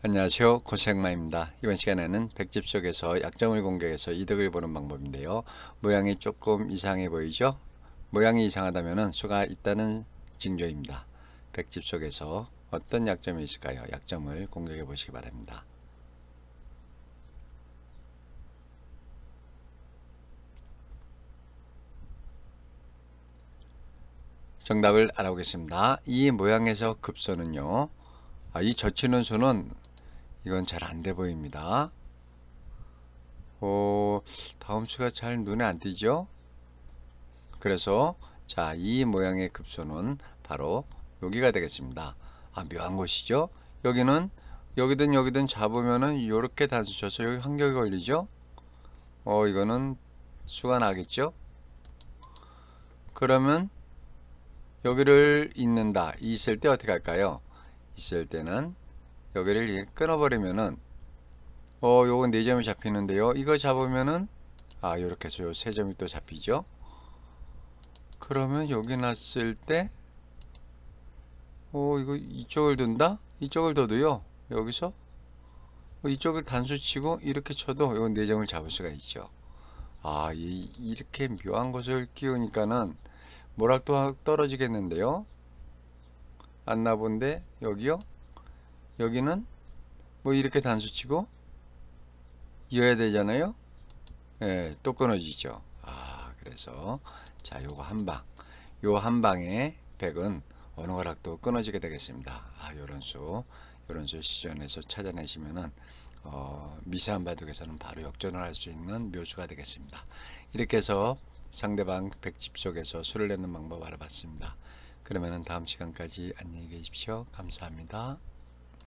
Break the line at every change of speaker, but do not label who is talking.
안녕하세요 고생마입니다 이번 시간에는 백집 속에서 약점을 공개해서 이득을 보는 방법인데요 모양이 조금 이상해 보이죠 모양이 이상하다면 수가 있다는 징조입니다 백집 속에서 어떤 약점이 있을까요 약점을 공개해 보시기 바랍니다 정답을 알아보겠습니다 이 모양에서 급소는요 아, 이 젖히는 수는 이건 잘 안 돼 보입니다. 어, 다음 추가 잘 눈에 안 띄죠? 그래서 자, 이 모양의 급소는 바로 여기가 되겠습니다. 아, 묘한 곳이죠? 여기는 여기든 여기든 잡으면은 이렇게 단수쳐서 여기 한격이 걸리죠? 어, 이거는 수가 나겠죠? 그러면 여기를 있는다. 있을 때 어떻게 할까요? 있을 때는 여기를 그러니까 끊어버리면은 어 요건 4점이 잡히는데요 이거 잡으면은 아 요렇게 해서 요 3점이 또 잡히죠 그러면 여기 놨을 때어 이거 이쪽을 둔다 이쪽을 둬도요 여기서 어, 이쪽을 단수치고 이렇게 쳐도 요건 4점을 잡을 수가 있죠 아 이, 이렇게 묘한 것을 끼우니까는 모락도 떨어지겠는데요 안나본데 여기요 여기는 뭐 이렇게 단수치고 이어야 되잖아요 예, 또 끊어지죠 아 그래서 자 요거 한방 요 한방에 100은 어느 가락도 끊어지게 되겠습니다 아 요런 수 요런 수 시전에서 찾아내시면은 어, 미세한 바둑에서는 바로 역전을 할 수 있는 묘수가 되겠습니다 이렇게 해서 상대방 백집 속에서 수를 내는 방법 알아봤습니다 그러면은 다음 시간까지 안녕히 계십시오 감사합니다